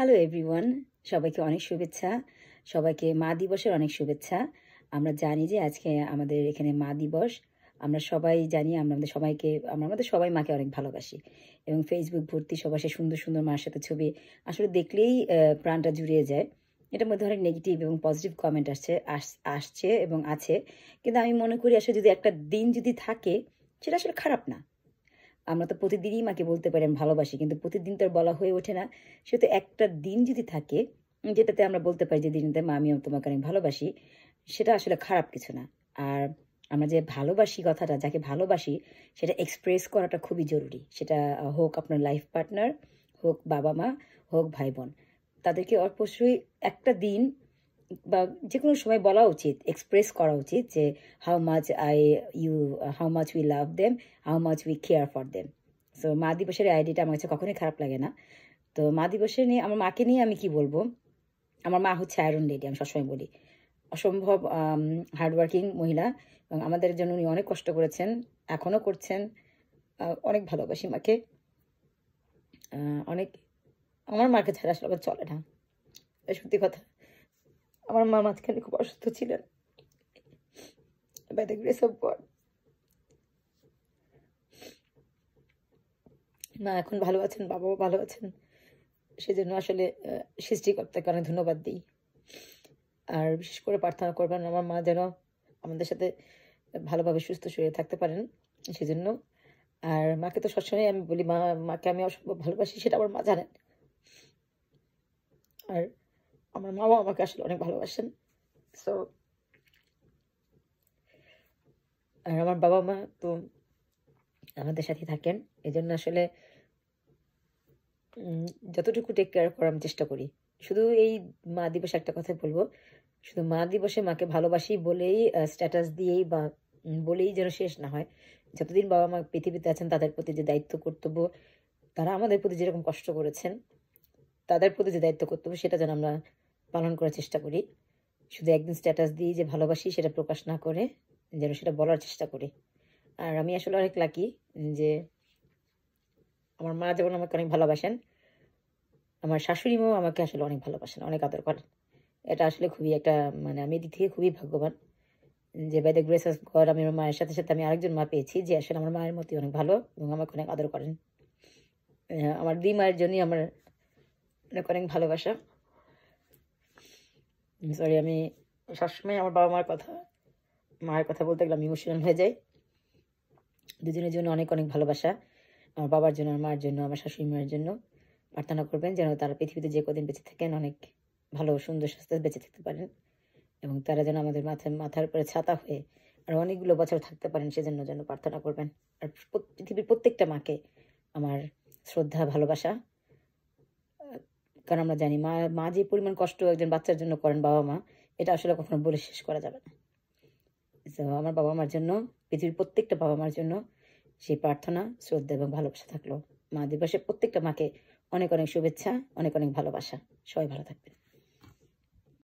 hello everyone সবাইকে অনেক শুভেচ্ছা সবাইকে মা দিবসের অনেক শুভেচ্ছা আমরা জানি যে আজকে আমাদের এখানে মা দিবস আমরা সবাই জানি আমরা আমাদের সবাইকে আমরা আমাদের সবাই মাকে অনেক ভালোবাসি এবং ফেসবুক ভর্তি সবার সে সুন্দর সুন্দর মার সাথে ছবি আসলে দেখলেই প্রাণটা জুড়িয়ে যায় এটার মধ্যে অনেক নেগেটিভ এবং পজিটিভ কমেন্ট আসছে আসছে এবং আছে কিন্তু আমি মনে করি আসলে যদি একটা দিন যদি থাকে সেটা আসলে খারাপ না আমরা তো প্রতিদিনই মাকে বলতে পারি আমি ভালোবাসি কিন্তু প্রতিদিন তো আর বলা হয়ে ওঠে না সে তো একটা দিন যদি থাকে যেটাতে আমরা বলতে পারি যে দিনতে মা আমি তোমাকে অনেক ভালোবাসি সেটা আসলে খারাপ কিছু না আর আমরা যে ভালোবাসি কথাটা যাকে ভালোবাসি সেটা এক্সপ্রেস করাটা খুবই জরুরি সেটা হোক আপনার লাইফ পার্টনার হোক বাবা মা হোক ভাই বোন তাদেরকে অবশ্যই একটা দিন বা যে কোনো সময় বলা উচিত এক্সপ্রেস করা উচিত যে how much I you how much we love them how much we care for them so মা দিবসের আইডিয়াটা আমার কাছে কখনোই খারাপ লাগে না তো মা দিবসে নিয়ে আমার মাকে নিয়ে আমি কি বলবো আমার মা হচ্ছে আয়রন লেডি আমি সবসময় বলি অসম্ভব হার্ডওয়ার্কিং মহিলা এবং আমাদের জন্য উনি অনেক কষ্ট করেছেন এখনও করছেন অনেক ভালোবাসি মাকে অনেক আমার মাকে ছাড়া আসলে চলে না সত্যি কথা আমার মা মাঝখানে খুব অসুস্থ ছিলেন না মা এখন ভালো আছেন বাবাও ভালো আছেন সেজন্য আসলে সৃষ্টিকর্তাকে অনেক ধন্যবাদ দিই আর বিশেষ করে প্রার্থনা করবেন আমার মা যেন আমাদের সাথে ভালোভাবে সুস্থ শরীরে থাকতে পারেন সেজন্য আর মাকে তো সবসময় আমি বলি মা মাকে আমি অসম্ভব ভালোবাসি সেটা আমার মা জানেন আর আমার বাবা আমাকে আসলে অনেক ভালোবাসেন সো আর আমার বাবা মা তো আমাদের সাথে থাকেন এই জন্য আসলে যতটুকু টেক কেয়ার করার চেষ্টা করি শুধু এই মা দিবসে একটা কথা বলবো শুধু মা দিবসে মাকে ভালোবাসি বলেই স্ট্যাটাস দিয়েই বা বলেই যেন শেষ না হয় যতদিন বাবা মা পৃথিবীতে আছেন তাদের প্রতি যে দায়িত্ব কর্তব্য তারা আমাদের প্রতি যেরকম কষ্ট করেছেন তাদের প্রতি যে দায়িত্ব কর্তব্য সেটা যেন আমরা পালন করার চেষ্টা করি শুধু একদিন স্ট্যাটাস দিই যে ভালোবাসি সেটা প্রকাশ না করে যেন সেটা বলার চেষ্টা করি আর আমি আসলে অনেক লাকি যে আমার মা যেমন আমাকে অনেক ভালোবাসেন আমার শাশুড়ি মাও আমাকে আসলে অনেক ভালোবাসেন অনেক আদর করেন এটা আসলে খুবই একটা মানে আমি এদিক থেকে খুবই ভাগ্যবান যে by the grace of God আমি আমার মায়ের সাথে সাথে আমি আরেকজন মা পেয়েছি যে আসলে আমার মায়ের মতো অনেক ভালো এবং আমাকে অনেক আদর করেন আমার দুই মায়ের জন্যই আমার অনেক অনেক ভালোবাসা সরি আমি সবসময় আমার বাবা মার কথা মায়ের কথা বলতে গেলে আমি ইমোশনাল হয়ে যাই দুজনের জন্য অনেক অনেক ভালোবাসা আমার বাবার জন্য আমার মার জন্য আমার শাশুড়ি মায়ের জন্য প্রার্থনা করবেন যেন তারা পৃথিবীতে যে কদিন বেঁচে থাকেন অনেক ভালো সুন্দর সুস্থ বেঁচে থাকতে পারেন এবং তারা যেন আমাদের মাথায় মাথার উপরে ছাতা হয়ে আর অনেকগুলো বছর থাকতে পারেন সেজন্য যেন প্রার্থনা করবেন আর পৃথিবীর প্রত্যেকটা মাকে আমার শ্রদ্ধা ভালোবাসা কারণ আমরা জানি মা মা যে পরিমাণ কষ্ট একজন বাচ্চার জন্য করেন বাবা মা এটা আসলে কখনো বলে শেষ করা যাবে না তো আমার বাবা মার জন্য পৃথিবীর প্রত্যেকটা বাবা মার জন্য সেই প্রার্থনা শ্রদ্ধা এবং ভালোবাসা থাকলো মা দিবসে প্রত্যেকটা মাকে অনেক অনেক শুভেচ্ছা অনেক অনেক ভালোবাসা সবাই ভালো থাকবেন